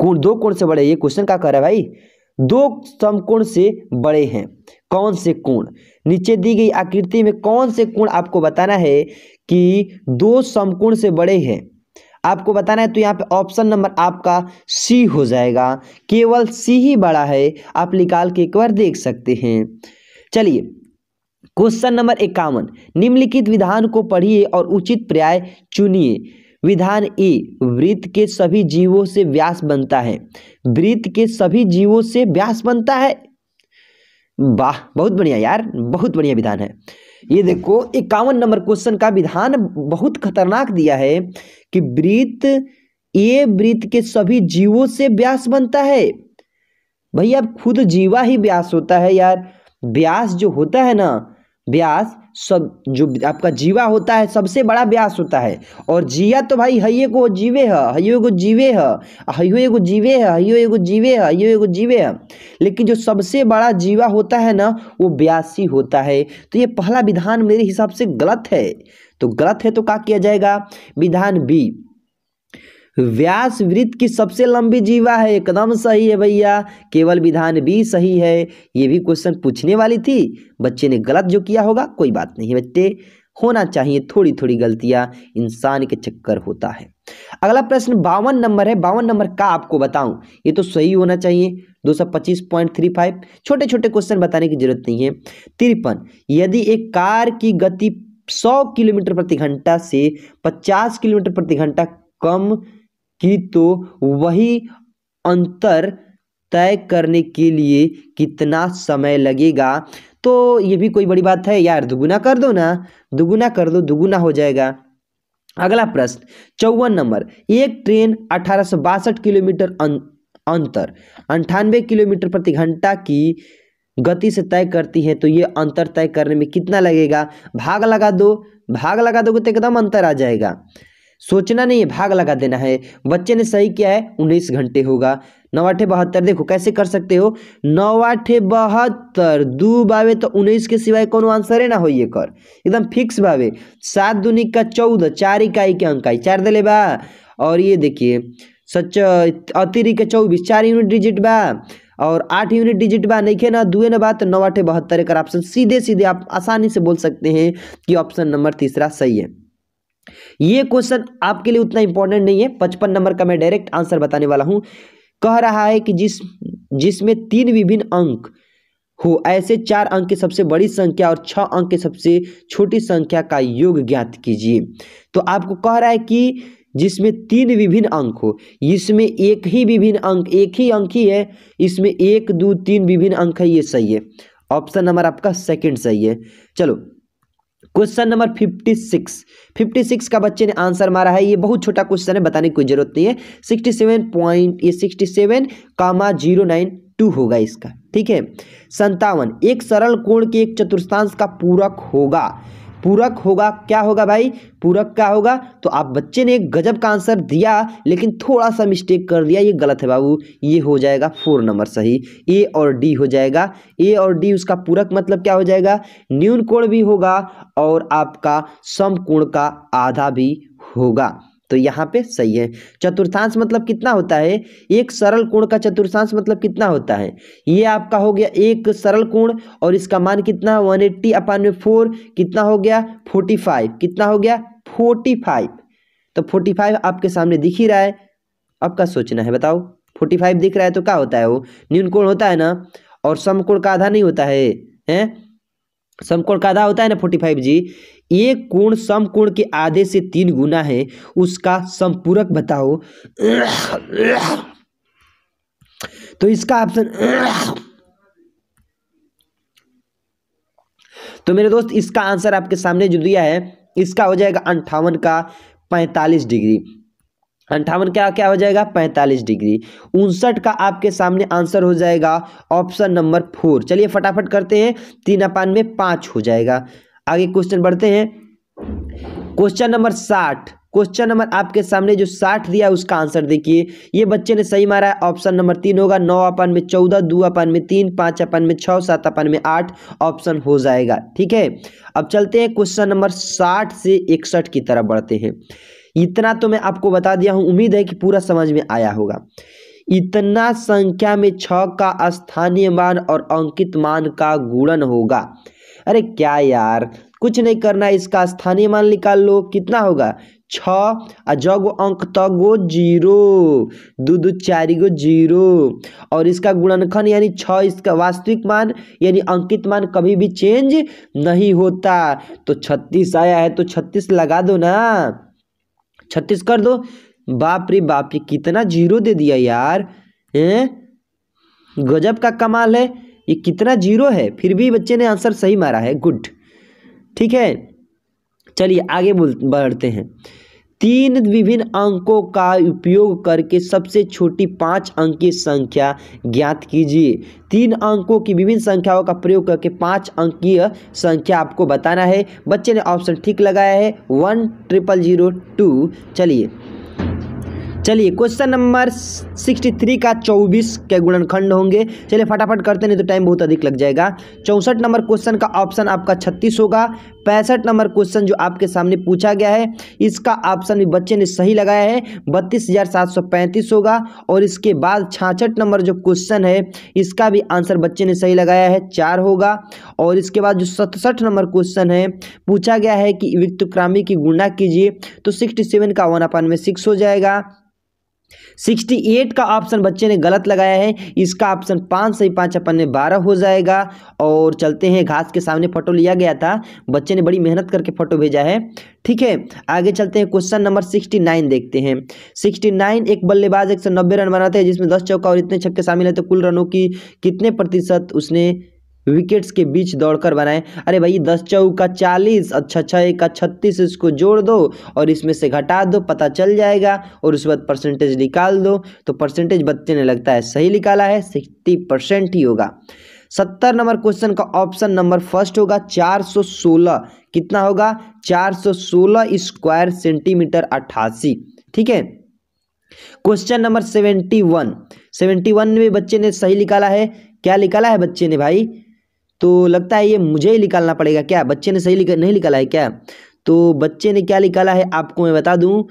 कोण दो कोण से बड़े ये क्वेश्चन क्या कह रहा है भाई दो समकोण से बड़े हैं कौन से कोण नीचे दी गई आकृति में कौन से कोण आपको बताना है कि दो समकोण से बड़े हैं आपको बताना है तो यहाँ पे ऑप्शन नंबर आपका सी हो जाएगा केवल सी ही बड़ा है आप निकाल के एक बार देख सकते हैं चलिए क्वेश्चन नंबर इक्यावन निम्नलिखित विधान को पढ़िए और उचित पर्याय चुनिए विधान ए वृत्त के सभी जीवों से व्यास बनता है वृत्त के सभी जीवों से व्यास बनता है वाह बहुत बढ़िया यार बहुत बढ़िया विधान है ये देखो इक्यावन नंबर क्वेश्चन का विधान बहुत खतरनाक दिया है कि वृत्त ए वृत्त के सभी जीवों से व्यास बनता है भैया खुद जीवा ही व्यास होता है यार व्यास जो होता है ना व्यास सब जो आपका जीवा होता है सबसे बड़ा व्यास होता है और जिया तो भाई हइये को जीवे है हयो एगो जीवे है हयो एगो जीवे है हयो एगो जीवे है हयो एगो जीवे है लेकिन जो सबसे बड़ा जीवा होता है ना वो ब्यासी होता है तो ये पहला विधान मेरे हिसाब से गलत है तो गलत है तो क्या किया जाएगा विधान बी व्यास वृत्त की सबसे लंबी जीवा है एकदम सही है भैया केवल विधान भी सही है ये भी क्वेश्चन पूछने वाली थी बच्चे ने गलत जो किया होगा कोई बात नहीं बच्चे होना चाहिए थोड़ी थोड़ी गलतियां इंसान के चक्कर होता है अगला प्रश्न बावन नंबर है बावन नंबर का आपको बताऊं ये तो सही होना चाहिए दो सौ पच्चीस पॉइंट थ्री फाइव छोटे छोटे क्वेश्चन बताने की जरूरत नहीं है तिरपन यदि एक कार की गति सौ किलोमीटर प्रति घंटा से पचास किलोमीटर प्रति घंटा कम कि तो वही अंतर तय करने के लिए कितना समय लगेगा तो ये भी कोई बड़ी बात है यार दुगुना कर दो ना दुगुना कर दो दुगुना हो जाएगा अगला प्रश्न चौवन नंबर एक ट्रेन अठारह किलोमीटर अं-, अंतर अंठानवे किलोमीटर प्रति घंटा की गति से तय करती है तो ये अंतर तय करने में कितना लगेगा भाग लगा दो भाग लगा दोगे तो एकदम अंतर आ जाएगा सोचना नहीं है भाग लगा देना है बच्चे ने सही किया है उन्नीस घंटे होगा नौ आठे बहत्तर देखो कैसे कर सकते हो नौ आठे बहत्तर दो बावे तो उन्नीस के सिवाय कौन आंसर है ना हो ये कर एकदम फिक्स बावे सात दुनिक का चौदह चार इकाई के अंकाई चार दिले बा और ये देखिए सच अतिरी चौबीस चार यूनिट डिजिट बा और आठ यूनिट डिजिट बा नहीं ना दुए ना बात नौ आठे बहत्तर एक ऑप्शन सीधे सीधे आप आसानी से बोल सकते हैं कि ऑप्शन नंबर तीसरा सही है ये क्वेश्चन आपके लिए उतना इंपॉर्टेंट नहीं है पचपन नंबर का मैं डायरेक्ट आंसर बताने वाला हूं कह रहा है कि जिस जिसमें तीन विभिन्न अंक हो ऐसे चार अंक की सबसे बड़ी संख्या और छह अंक की सबसे छोटी संख्या का योग ज्ञात कीजिए तो आपको कह रहा है कि जिसमें तीन विभिन्न अंक हो इसमें एक ही विभिन्न अंक एक ही अंक ही है इसमें एक दो तीन विभिन्न अंक है ये सही है ऑप्शन नंबर आपका सेकंड सही है चलो question number fifty six fifty six का बच्चे ने आंसर मारा है ये बहुत छोटा क्वेश्चन है बताने की कोई जरूरत नहीं है सिक्सटी सेवन पॉइंट ये sixty seven comma zero nine two होगा इसका ठीक है संतावन एक सरल कोण के एक चतुर्थांश का पूरक होगा पूरक होगा क्या होगा भाई पूरक क्या होगा तो आप बच्चे ने गजब का आंसर दिया लेकिन थोड़ा सा मिस्टेक कर दिया ये गलत है बाबू ये हो जाएगा फोर नंबर सही ए और डी हो जाएगा ए और डी उसका पूरक मतलब क्या हो जाएगा न्यून कोण भी होगा और आपका समकोण का आधा भी होगा तो यहाँ पे सही है चतुर्थांश मतलब कितना होता है एक सरल कोण का चतुर्थांश मतलब कितना होता है ये आपका हो गया एक सरल कोण और इसका मान कितना वन एट्टी अपान में फोर कितना हो गया फोर्टी फाइव कितना हो गया फोर्टी फाइव तो फोर्टी फाइव आपके सामने दिख ही रहा है आपका सोचना है बताओ फोर्टी फाइव दिख रहा है तो क्या होता है वो न्यून कोण होता है ना और समकोण का आधा नहीं होता है है? समकोण का आधा होता है ना फोर्टी फाइव जी एक कोण समकोण के आधे से तीन गुना है उसका संपूरक बताओ तो इसका ऑप्शन तो मेरे दोस्त इसका आंसर आपके सामने जो दिया है इसका हो जाएगा अंठावन का पैंतालीस डिग्री अंठावन का क्या हो जाएगा पैंतालीस डिग्री उनसठ का आपके सामने आंसर हो जाएगा ऑप्शन नंबर फोर चलिए फटाफट करते हैं तीन अपान में पांच हो जाएगा आगे क्वेश्चन बढ़ते हैं क्वेश्चन नंबर साठ क्वेश्चन नंबर आपके सामने जो साठ दिया है उसका आंसर देखिए ये बच्चे ने सही मारा है ऑप्शन नंबर तीन होगा नौ अपन में चौदह दो अपन में तीन पांच अपन में छः सात अपन में आठ ऑप्शन हो जाएगा ठीक है अब चलते हैं क्वेश्चन नंबर साठ से इकसठ की तरफ बढ़ते हैं इतना तो मैं आपको बता दिया हूँ उम्मीद है कि पूरा समझ में आया होगा इतना संख्या में छ का स्थानीय मान और अंकित मान का गुणन होगा अरे क्या यार कुछ नहीं करना इसका स्थानीय मान निकाल लो कितना होगा छ जगो अंक तगो जीरो दो दो चार गो जीरो और इसका गुणनखंड यानी छ इसका वास्तविक मान यानी अंकित मान कभी भी चेंज नहीं होता तो छत्तीस आया है तो छत्तीस लगा दो ना छत्तीस कर दो बाप रे बाप ये कितना जीरो दे दिया यार ए गजब का कमाल है ये कितना जीरो है फिर भी बच्चे ने आंसर सही मारा है गुड ठीक है चलिए आगे बोल बढ़ते हैं तीन विभिन्न अंकों का उपयोग करके सबसे छोटी पाँच अंकीय संख्या ज्ञात कीजिए तीन अंकों की विभिन्न संख्याओं का प्रयोग करके पाँच अंकीय संख्या आपको बताना है बच्चे ने ऑप्शन ठीक लगाया है वन ट्रिपल जीरो टू चलिए चलिए क्वेश्चन नंबर सिक्सटी थ्री का चौबीस के गुणनखंड होंगे चलिए फटाफट करते नहीं तो टाइम बहुत अधिक लग जाएगा चौंसठ नंबर क्वेश्चन का ऑप्शन आपका छत्तीस होगा पैंसठ नंबर क्वेश्चन जो आपके सामने पूछा गया है इसका ऑप्शन भी बच्चे ने सही लगाया है बत्तीस हज़ार सात सौ पैंतीस होगा और इसके बाद छाछठ नंबर जो क्वेश्चन है इसका भी आंसर बच्चे ने सही लगाया है चार होगा और इसके बाद जो सतसठ नंबर क्वेश्चन है पूछा गया है कि क्रामी की गुणा कीजिए तो सिक्सटी सेवन का वन अपान में सिक्स हो जाएगा सिक्सटी एट का ऑप्शन बच्चे ने गलत लगाया है इसका ऑप्शन पाँच सही पाँच अपन में बारह हो जाएगा और चलते हैं घास के सामने फोटो लिया गया था बच्चे ने बड़ी मेहनत करके फोटो भेजा है ठीक है आगे चलते हैं क्वेश्चन नंबर सिक्सटी नाइन देखते हैं सिक्सटी नाइन एक बल्लेबाज एक सौ नब्बे रन बनाते हैं जिसमें दस चौका और इतने छक्के शामिल है तो कुल रनों की कितने प्रतिशत उसने विकेट्स के बीच दौड़कर बनाए अरे भाई दस चौका चालीस अच्छा छः एक का अच्छा, छत्तीस इसको जोड़ दो और इसमें से घटा दो पता चल जाएगा और उसके बाद परसेंटेज निकाल दो तो परसेंटेज बच्चे ने लगता है सही निकाला है सिक्सटी परसेंट ही होगा सत्तर नंबर क्वेश्चन का ऑप्शन नंबर फर्स्ट होगा चार सौ सोलह कितना होगा चार सौ सोलह स्क्वायर सेंटीमीटर अट्ठासी ठीक है question number seventy one seventy one में बच्चे ने सही निकाला है क्या निकाला है बच्चे ने भाई तो लगता है ये मुझे ही निकालना पड़ेगा क्या बच्चे ने सही नहीं निकाला है क्या तो बच्चे ने क्या निकाला है आपको मैं बता दूं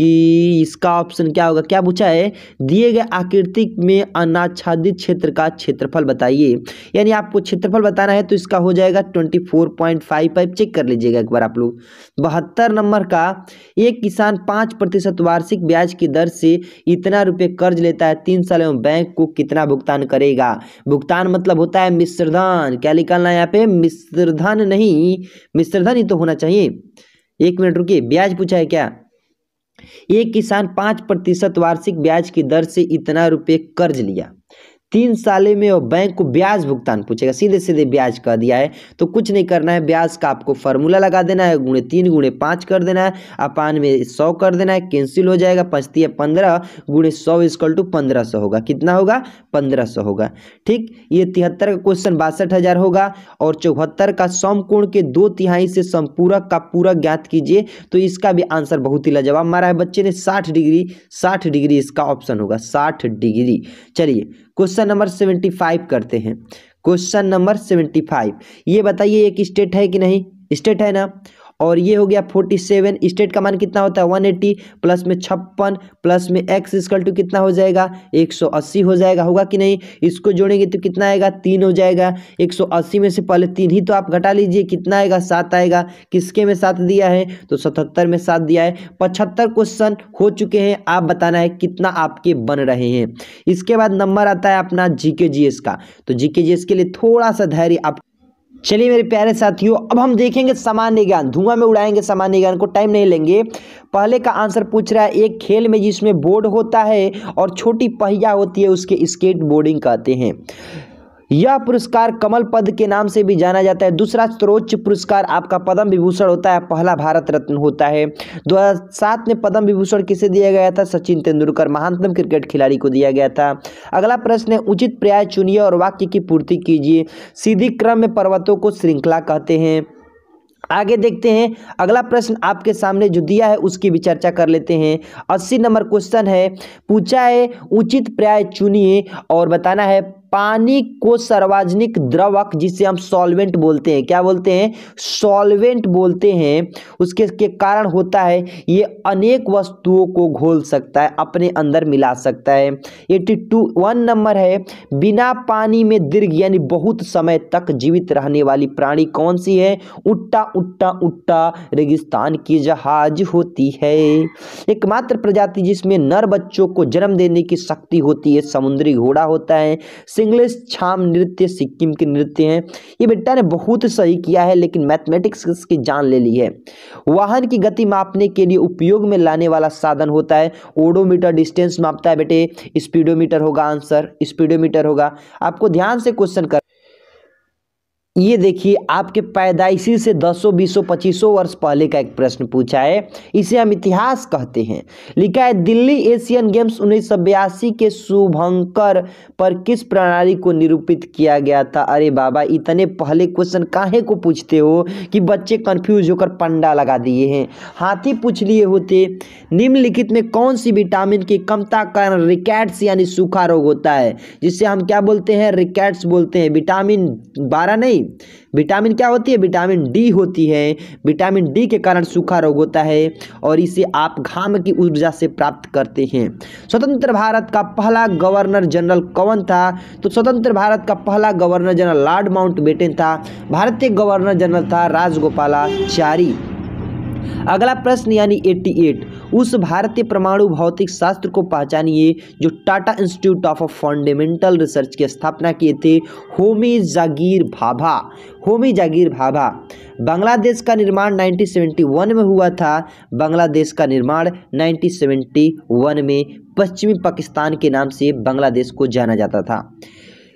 कि इसका ऑप्शन क्या होगा क्या पूछा है दिए गए आकृति में अनाच्छादित क्षेत्र का क्षेत्रफल बताइए यानी आपको क्षेत्रफल बताना है तो इसका हो जाएगा twenty four point five five check कर लीजिएगा एक बार आप लोग बहत्तर नंबर का एक किसान पाँच प्रतिशत वार्षिक ब्याज की दर से इतना रुपये कर्ज लेता है तीन साल में बैंक को कितना भुगतान करेगा भुगतान मतलब होता है मिश्रधन क्या निकालना है यहाँ पे मिश्रधन नहीं मिश्रधन ही तो होना चाहिए एक मिनट रुकिए ब्याज पूछा है क्या एक किसान पांच प्रतिशत वार्षिक ब्याज की दर से इतना रुपए कर्ज लिया तीन साले में और बैंक को ब्याज भुगतान पूछेगा सीधे सीधे ब्याज कह दिया है तो कुछ नहीं करना है ब्याज का आपको फॉर्मूला लगा देना है गुणे तीन गुणे पाँच कर देना है अपान में सौ कर देना है कैंसिल हो जाएगा पचती है पंद्रह गुणे सौ इजकल टू पंद्रह सौ होगा कितना होगा पंद्रह सौ होगा ठीक ये तिहत्तर का क्वेश्चन बासठ हज़ार होगा और चौहत्तर का कोण के दो तिहाई से पूरक का पूरक ज्ञात कीजिए तो इसका भी आंसर बहुत ही लाजवाब मारा है बच्चे ने साठ डिग्री साठ डिग्री इसका ऑप्शन होगा साठ डिग्री चलिए क्वेश्चन नंबर सेवेंटी फाइव करते हैं क्वेश्चन नंबर सेवेंटी फाइव ये बताइए एक स्टेट है कि नहीं स्टेट है ना और ये हो गया फोर्टी सेवन स्टेट का मान कितना होता है वन एट्टी प्लस में छप्पन प्लस में एक्स इसकल टू कितना हो जाएगा एक सौ अस्सी हो जाएगा होगा कि नहीं इसको जोड़ेंगे तो कितना आएगा तीन हो जाएगा एक सौ अस्सी में से पहले तीन ही तो आप घटा लीजिए कितना आएगा सात आएगा किसके में सात दिया है तो सतहत्तर में सात दिया है पचहत्तर क्वेश्चन हो चुके हैं आप बताना है कितना आपके बन रहे हैं इसके बाद नंबर आता है अपना जीके जी का तो जीके जी के लिए थोड़ा सा धैर्य आप चलिए मेरे प्यारे साथियों अब हम देखेंगे सामान्य ज्ञान धुआं में उड़ाएंगे सामान्य ज्ञान को टाइम नहीं लेंगे पहले का आंसर पूछ रहा है एक खेल में जिसमें बोर्ड होता है और छोटी पहिया होती है उसके स्केट बोर्डिंग कहते हैं यह पुरस्कार कमल पद के नाम से भी जाना जाता है दूसरा सर्वोच्च पुरस्कार आपका पद्म विभूषण होता है पहला भारत रत्न होता है 2007 में पद्म विभूषण किसे दिया गया था सचिन तेंदुलकर महानतम क्रिकेट खिलाड़ी को दिया गया था अगला प्रश्न है उचित पर्याय चुनिए और वाक्य की पूर्ति कीजिए सीधी क्रम में पर्वतों को श्रृंखला कहते हैं आगे देखते हैं अगला प्रश्न आपके सामने जो दिया है उसकी भी चर्चा कर लेते हैं अस्सी नंबर क्वेश्चन है पूछा है उचित पर्याय चुनिए और बताना है पानी को सार्वजनिक द्रवक जिसे हम सॉल्वेंट बोलते हैं क्या बोलते हैं सॉल्वेंट बोलते हैं उसके के कारण होता है ये अनेक वस्तुओं को घोल सकता है अपने अंदर मिला सकता है एट्टी टू वन नंबर है बिना पानी में दीर्घ यानी बहुत समय तक जीवित रहने वाली प्राणी कौन सी है उट्टा उट्टा उट्टा रेगिस्तान की जहाज होती है एकमात्र प्रजाति जिसमें नर बच्चों को जन्म देने की शक्ति होती है समुद्री घोड़ा होता है सिंगलेस छाम नृत्य सिक्किम के नृत्य हैं ये बेटा ने बहुत सही किया है लेकिन मैथमेटिक्स की जान ले ली है वाहन की गति मापने के लिए उपयोग में लाने वाला साधन होता है ओडोमीटर डिस्टेंस मापता है बेटे स्पीडोमीटर होगा आंसर स्पीडोमीटर होगा आपको ध्यान से क्वेश्चन कर ये देखिए आपके पैदाइशी से दसों बीसों पच्चीसों वर्ष पहले का एक प्रश्न पूछा है इसे हम इतिहास कहते हैं लिखा है दिल्ली एशियन गेम्स उन्नीस के शुभंकर पर किस प्रणाली को निरूपित किया गया था अरे बाबा इतने पहले क्वेश्चन काहे को पूछते हो कि बच्चे कंफ्यूज होकर पंडा लगा दिए हैं हाथी पूछ लिए होते निम्नलिखित में कौन सी विटामिन की कमता कारण रिकैट्स यानी सूखा रोग होता है जिसे हम क्या बोलते हैं रिकैट्स बोलते हैं विटामिन बारह नहीं विटामिन क्या होती है विटामिन डी होती है विटामिन डी के कारण सूखा रोग होता है और इसे आप घाम की ऊर्जा से प्राप्त करते हैं स्वतंत्र भारत का पहला गवर्नर जनरल कौन था तो स्वतंत्र भारत का पहला गवर्नर जनरल लॉर्ड माउंट था भारत के गवर्नर जनरल था राजगोपालाचारी अगला प्रश्न यानी 88 उस भारतीय परमाणु भौतिक शास्त्र को पहचानिए जो Tata Institute of Fundamental Research की स्थापना किए थे होमी जागीर भाभा होमी जागीर भाभा बांग्लादेश का निर्माण 1971 में हुआ था बांग्लादेश का निर्माण 1971 में पश्चिमी पाकिस्तान के नाम से बांग्लादेश को जाना जाता था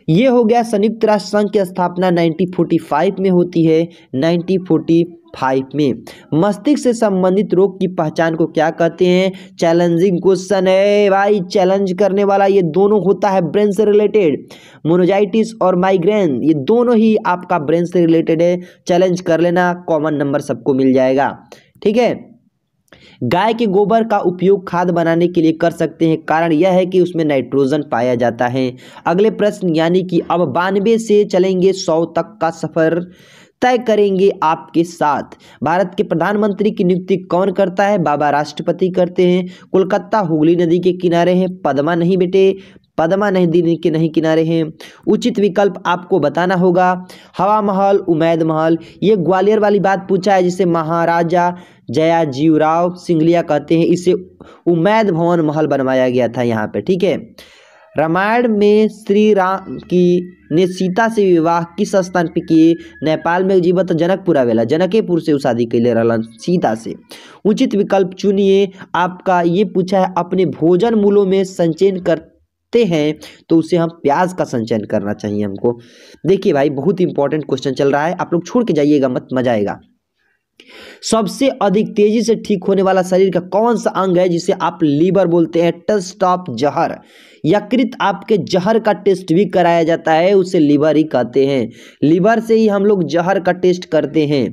ये हो गया संयुक्त राष्ट्र संघ की स्थापना 1945 में होती है 1940 फाइव में मस्तिष्क से संबंधित रोग की पहचान को क्या कहते हैं चैलेंजिंग क्वेश्चन है भाई चैलेंज करने वाला ये दोनों होता है ब्रेन से रिलेटेड मोनोजाइटिस और माइग्रेन ये दोनों ही आपका ब्रेन से रिलेटेड है चैलेंज कर लेना कॉमन नंबर सबको मिल जाएगा ठीक है गाय के गोबर का उपयोग खाद बनाने के लिए कर सकते हैं कारण यह है कि उसमें नाइट्रोजन पाया जाता है अगले प्रश्न यानी कि अब बानवे से चलेंगे सौ तक का सफ़र तय करेंगे आपके साथ भारत के प्रधानमंत्री की नियुक्ति कौन करता है बाबा राष्ट्रपति करते हैं कोलकाता हुगली नदी के किनारे हैं पदमा नहीं बेटे पदमा नदी के नहीं किनारे हैं उचित विकल्प आपको बताना होगा हवा महल उमैद महल ये ग्वालियर वाली बात पूछा है जिसे महाराजा जया जीवराव सिंगलिया कहते हैं इसे उमैद भवन महल बनवाया गया था यहाँ पे ठीक है रामायण में श्री राम की ने सीता से विवाह किस स्थान पर किए नेपाल में जीवत जनकपुरा वेला जनकेपुर से शादी लिए रलन सीता से उचित विकल्प चुनिए आपका ये पूछा है अपने भोजन मूलों में संचयन कर करते हैं तो उसे हम प्याज का संचयन करना चाहिए हमको देखिए भाई बहुत इंपॉर्टेंट क्वेश्चन चल रहा है आप लोग छोड़ के जाइएगा मत मजा आएगा सबसे अधिक तेजी से ठीक होने वाला शरीर का कौन सा अंग है जिसे आप लीवर बोलते हैं टस्ट ऑफ जहर यकृत आपके जहर का टेस्ट भी कराया जाता है उसे लीवर ही कहते हैं लीवर से ही हम लोग जहर का टेस्ट करते हैं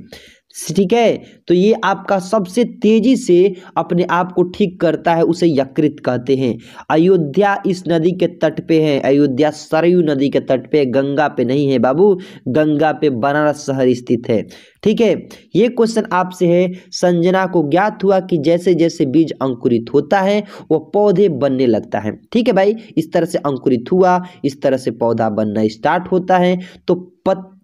ठीक है तो ये आपका सबसे तेजी से अपने आप को ठीक करता है उसे यकृत कहते हैं अयोध्या इस नदी के तट पे है अयोध्या सरयू नदी के तट पे गंगा पे नहीं है बाबू गंगा पे बनारस शहर स्थित है ठीक है ये क्वेश्चन आपसे है संजना को ज्ञात हुआ कि जैसे जैसे बीज अंकुरित होता है वो पौधे बनने लगता है ठीक है भाई इस तरह से अंकुरित हुआ इस तरह से पौधा बनना स्टार्ट होता है तो पत्ते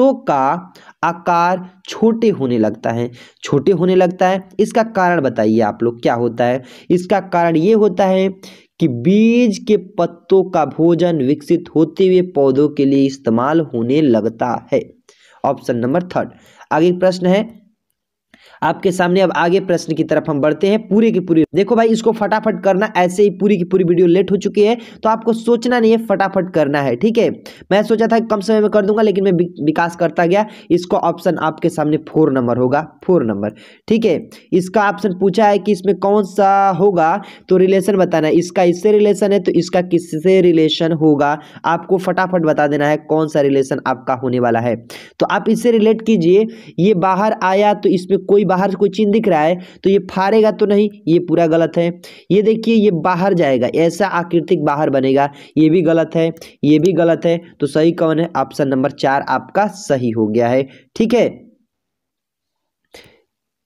वस्तुओं का आकार छोटे होने लगता है छोटे होने लगता है इसका कारण बताइए आप लोग क्या होता है इसका कारण ये होता है कि बीज के पत्तों का भोजन विकसित होते हुए पौधों के लिए इस्तेमाल होने लगता है ऑप्शन नंबर थर्ड आगे प्रश्न है आपके सामने अब आगे प्रश्न की तरफ हम बढ़ते हैं पूरी की पूरी देखो भाई इसको फटाफट करना ऐसे ही पूरी की पूरी वीडियो लेट हो चुकी है तो आपको सोचना नहीं है फटाफट करना है ठीक है मैं सोचा था कम समय में कर दूंगा लेकिन मैं विकास करता गया इसका ऑप्शन आपके सामने फोर नंबर होगा फोर नंबर ठीक है इसका ऑप्शन पूछा है कि इसमें कौन सा होगा तो रिलेशन बताना है इसका इससे रिलेशन है तो इसका किससे रिलेशन होगा आपको फटाफट बता देना है कौन सा रिलेशन आपका होने वाला है तो आप इससे रिलेट कीजिए ये बाहर आया तो इसमें कोई बाहर कोई चीज़ दिख रहा है तो ये फाड़ेगा तो नहीं ये पूरा गलत है ये देखिए ये बाहर जाएगा ऐसा आकृतिक बाहर बनेगा ये भी गलत है ये भी गलत है तो सही कौन है ऑप्शन नंबर चार आपका सही हो गया है ठीक है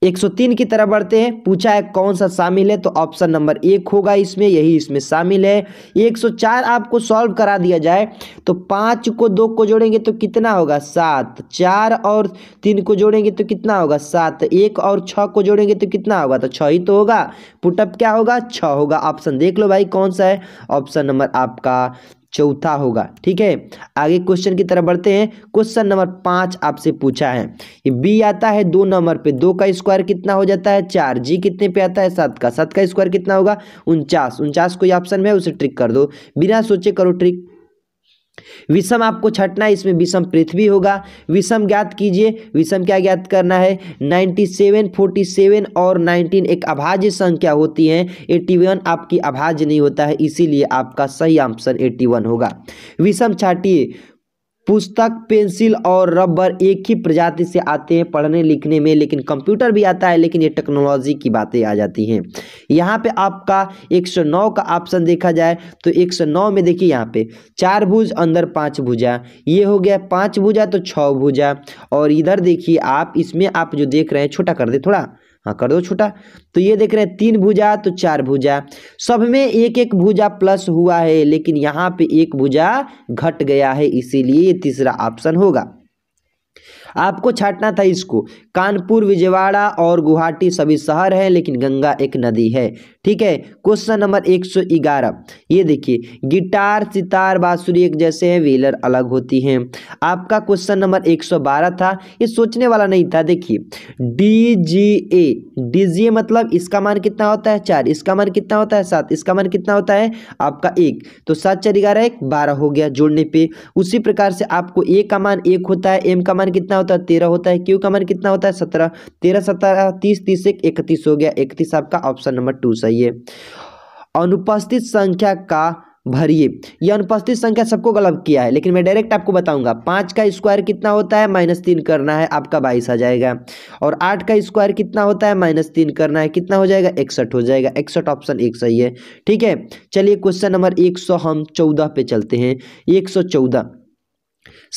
103 की तरफ बढ़ते हैं पूछा है कौन सा शामिल है तो ऑप्शन नंबर एक होगा इसमें यही इसमें शामिल है 104 आपको सॉल्व करा दिया जाए तो पाँच को दो को जोड़ेंगे तो कितना होगा सात चार और तीन को जोड़ेंगे तो कितना होगा सात एक और छः को जोड़ेंगे तो कितना होगा तो छः ही तो होगा पुटअप क्या होगा छः होगा ऑप्शन देख लो भाई कौन सा है ऑप्शन नंबर आपका चौथा होगा ठीक है आगे क्वेश्चन की तरफ बढ़ते हैं क्वेश्चन नंबर पाँच आपसे पूछा है बी आता है दो नंबर पे दो का स्क्वायर कितना हो जाता है चार जी कितने पे आता है सात का सात का स्क्वायर कितना होगा उनचास उनचास कोई ऑप्शन में उसे ट्रिक कर दो बिना सोचे करो ट्रिक विषम आपको छटना है इसमें विषम पृथ्वी होगा विषम ज्ञात कीजिए विषम क्या ज्ञात करना है नाइन्टी सेवन फोर्टी सेवन और नाइनटीन एक अभाज्य संख्या होती है एट्टी वन आपकी अभाज्य नहीं होता है इसीलिए आपका सही आंसर एट्टी वन होगा विषम छाटिए पुस्तक पेंसिल और रबर एक ही प्रजाति से आते हैं पढ़ने लिखने में लेकिन कंप्यूटर भी आता है लेकिन ये टेक्नोलॉजी की बातें आ जाती हैं यहाँ पे आपका 109 का ऑप्शन देखा जाए तो 109 में देखिए यहाँ पे चार भुज अंदर पांच भुजा ये हो गया पांच भुजा तो छः भुजा और इधर देखिए आप इसमें आप जो देख रहे हैं छोटा कर दे थोड़ा हाँ कर दो छोटा तो ये देख रहे हैं तीन भुजा तो चार भुजा सब में एक एक भुजा प्लस हुआ है लेकिन यहाँ पे एक भुजा घट गया है इसीलिए तीसरा ऑप्शन होगा आपको छाटना था इसको कानपुर विजयवाड़ा और गुवाहाटी सभी शहर हैं लेकिन गंगा एक नदी है ठीक है क्वेश्चन नंबर एक सौ ग्यारह ये देखिए गिटार सितार बांसुरी एक जैसे हैं व्हीलर अलग होती हैं आपका क्वेश्चन नंबर एक सौ बारह था ये सोचने वाला नहीं था देखिए D G A D G ए मतलब इसका मान कितना होता है चार इसका मान कितना होता है सात इसका मान कितना होता है आपका एक तो सात चार ग्यारह एक बारह हो गया जोड़ने पर उसी प्रकार से आपको ए का मान एक होता है एम का मान कितना होता है तेरह होता है क्यू का मान कितना होता है सत्रह तेरह सत्रह तीस तीस एक इकतीस हो गया इकतीस आपका ऑप्शन नंबर टू सही है अनुपस्थित संख्या का भरिए यह अनुपस्थित संख्या सबको गलत किया है लेकिन मैं डायरेक्ट आपको बताऊंगा पाँच का स्क्वायर कितना होता है माइनस तीन करना है आपका बाईस आ जाएगा और आठ का स्क्वायर कितना होता है माइनस तीन करना है कितना हो जाएगा इकसठ हो जाएगा इकसठ ऑप्शन एक सही है ठीक है चलिए क्वेश्चन नंबर एक सौ हम चौदह पे चलते हैं एक सौ चौदह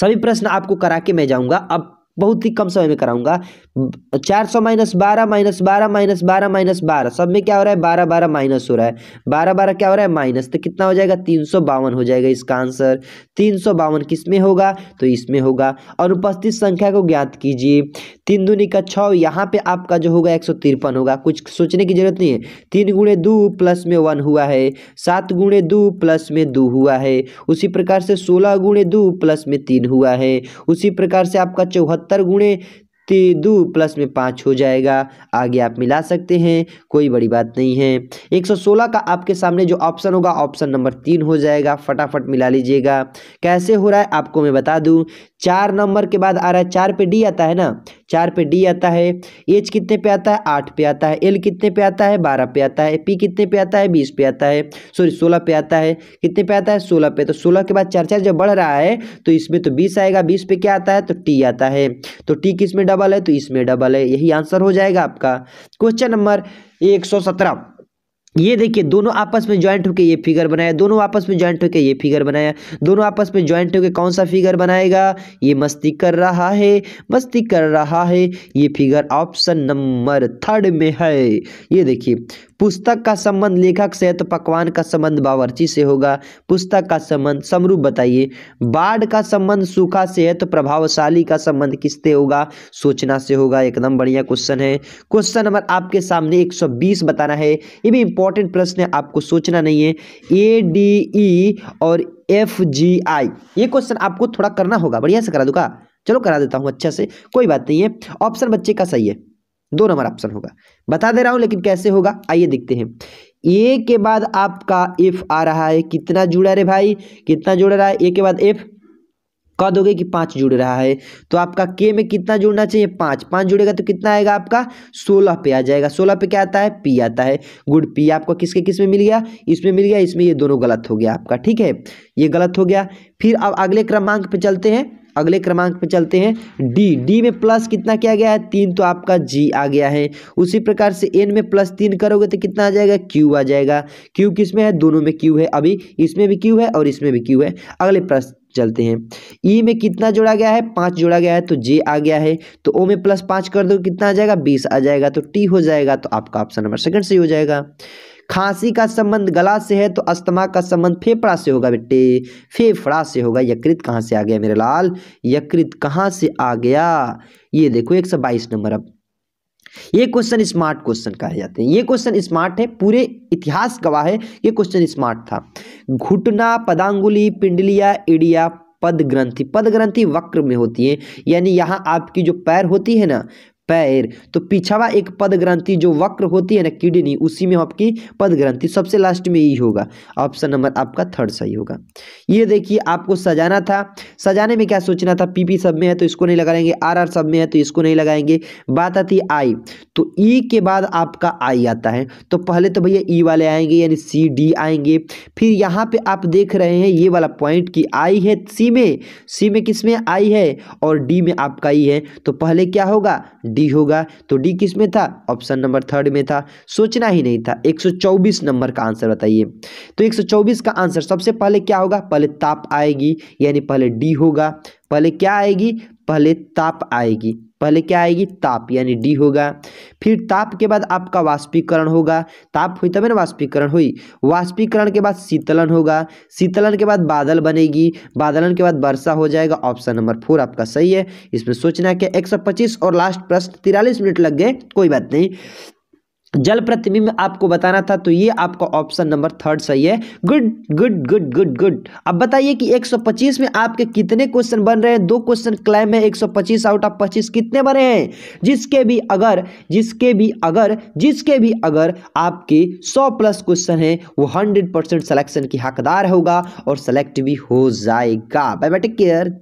सभी प्रश्न आपको करा के मैं जाऊंगा अब बहुत ही कम समय में कराऊंगा चार सौ माइनस बारह माइनस बारह माइनस बारह माइनस बारह सब में क्या हो रहा है बारह बारह माइनस हो रहा है बारह बारह क्या हो रहा है माइनस तो कितना हो जाएगा तीन सौ बावन हो जाएगा इसका आंसर तीन सौ बावन किस में होगा तो इसमें होगा अनुपस्थित संख्या को ज्ञात कीजिए तीन दूनी का छः यहाँ पे आपका जो होगा एक सौ तिरपन होगा कुछ सोचने की जरूरत नहीं है तीन गुणे दो प्लस में वन हुआ है सात गुणे दो प्लस में दो हुआ है उसी प्रकार से सोलह गुणे दो प्लस में तीन हुआ है उसी प्रकार से आपका चौहत्तर गुणे तो दो प्लस में पाँच हो जाएगा आगे आप मिला सकते हैं कोई बड़ी बात नहीं है 116 का आपके सामने जो ऑप्शन होगा ऑप्शन नंबर तीन हो जाएगा फटाफट मिला लीजिएगा कैसे हो रहा है आपको मैं बता दूं चार नंबर के बाद आ रहा है चार पे डी आता है ना चार पे डी आता है एच कितने पे आता है आठ पे आता है एल कितने पे आता है बारह पे आता है पी कितने पे आता है बीस पे आता है सॉरी सोलह पे आता है कितने पे आता है सोलह पे तो सोलह के बाद चार चार जब बढ़ रहा है तो इसमें तो बीस आएगा बीस पे क्या आता है तो टी आता है तो टी किस में डबल है तो इसमें डबल है यही आंसर हो जाएगा आपका क्वेश्चन नंबर एक सौ सत्रह ये देखिए दोनों आपस में ज्वाइंट होकर ये फिगर बनाया दोनों आपस में ज्वाइंट होकर ये फिगर बनाया दोनों आपस में ज्वाइंट होकर कौन सा फिगर बनाएगा ये मस्ती कर रहा है मस्ती कर रहा है ये फिगर ऑप्शन नंबर थर्ड में है ये देखिए पुस्तक का संबंध लेखक से है तो पकवान का संबंध बावर्ची से होगा पुस्तक का संबंध समरूप बताइए बाढ़ का संबंध सूखा से है तो प्रभावशाली का संबंध किससे होगा सोचना से होगा एकदम बढ़िया क्वेश्चन है क्वेश्चन नंबर आपके सामने 120 बताना है ये भी इंपॉर्टेंट प्रश्न है आपको सोचना नहीं है ए डी ई और एफ जी आई ये क्वेश्चन आपको थोड़ा करना होगा बढ़िया से करा दूंगा चलो करा देता हूँ अच्छा से कोई बात नहीं है ऑप्शन बच्चे का सही है दो नंबर ऑप्शन होगा बता दे रहा हूं लेकिन कैसे होगा आइए देखते हैं ए के बाद आपका एफ आ रहा है कितना जुड़ा रे भाई कितना जुड़ रहा है ए के बाद एफ कह दोगे कि पाँच जुड़ रहा है तो आपका के में कितना जुड़ना चाहिए पाँच पाँच जुड़ेगा तो कितना आएगा आपका सोलह पे आ जाएगा सोलह पे क्या आता है पी आता है गुड पी आपको किसके किस में मिल गया इसमें मिल गया इसमें ये दोनों गलत हो गया आपका ठीक है ये गलत हो गया फिर अब अगले क्रमांक पे चलते हैं अगले क्रमांक पे चलते हैं डी डी में प्लस कितना किया गया है तीन तो आपका जी आ गया है उसी प्रकार से एन में प्लस तीन करोगे तो कितना आ जाएगा क्यू आ जाएगा क्यू किस में है दोनों में क्यू है अभी इसमें भी क्यू है और इसमें भी क्यू है अगले प्रश्न चलते हैं ई e में कितना जोड़ा गया है पाँच जोड़ा गया है तो जे आ गया है तो ओ में प्लस पाँच कर दो कितना आ जाएगा बीस आ जाएगा तो टी हो जाएगा तो आपका ऑप्शन नंबर सेकंड से हो जाएगा खांसी का संबंध गला से है तो अस्थमा का संबंध फेफड़ा से होगा बेटे फेफड़ा से होगा यकृत कहाँ से आ गया मेरे लाल यकृत कहाँ से आ गया ये देखो एक सौ बाईस नंबर अब ये क्वेश्चन स्मार्ट क्वेश्चन कहे जाते हैं ये क्वेश्चन स्मार्ट है पूरे इतिहास गवाह है ये क्वेश्चन स्मार्ट था घुटना पदांगुली पिंडलिया इडिया पद ग्रंथि पद ग्रंथि वक्र में होती है यानी यहाँ आपकी जो पैर होती है ना पैर तो पिछावा एक पद ग्रंथि जो वक्र होती है ना किडनी उसी में आपकी पद ग्रंथि सबसे लास्ट में ही होगा ऑप्शन नंबर आपका थर्ड सही होगा ये देखिए आपको सजाना था सजाने में क्या सोचना था पीपी सब में है तो इसको नहीं लगाएंगे आर आर सब में है तो इसको नहीं लगाएंगे बात आती है आई तो ई e के बाद आपका आई आता है तो पहले तो भैया ई e वाले आएंगे यानी सी डी आएंगे फिर यहाँ पे आप देख रहे हैं ये वाला पॉइंट कि आई है सी में सी में किस में आई है और डी में आपका ई e है तो पहले क्या होगा डी होगा तो डी किस में था ऑप्शन नंबर थर्ड में था सोचना ही नहीं था 124 नंबर का आंसर बताइए तो 124 का आंसर सबसे पहले क्या होगा पहले ताप आएगी यानी पहले डी होगा पहले क्या आएगी पहले ताप आएगी पहले क्या आएगी ताप यानी डी होगा फिर ताप के बाद आपका वाष्पीकरण होगा ताप हुई तब ना वाष्पीकरण हुई वाष्पीकरण के बाद शीतलन होगा शीतलन के बाद बादल बनेगी बादलन के बाद वर्षा हो जाएगा ऑप्शन नंबर फोर आपका सही है इसमें सोचना क्या एक और लास्ट प्रश्न तिरालीस मिनट लग गए कोई बात नहीं जल प्रतिबिंब आपको बताना था तो ये आपका ऑप्शन नंबर थर्ड सही है good good good good good अब बताइए कि 125 में आपके कितने क्वेश्चन बन रहे हैं दो क्वेश्चन क्लाइम है 125 आउट ऑफ 25 कितने बने हैं जिसके भी अगर जिसके भी अगर जिसके भी अगर आपके 100 प्लस क्वेश्चन है वो 100 परसेंट सलेक्शन की हकदार होगा और सेलेक्ट भी हो जाएगा बाय केयर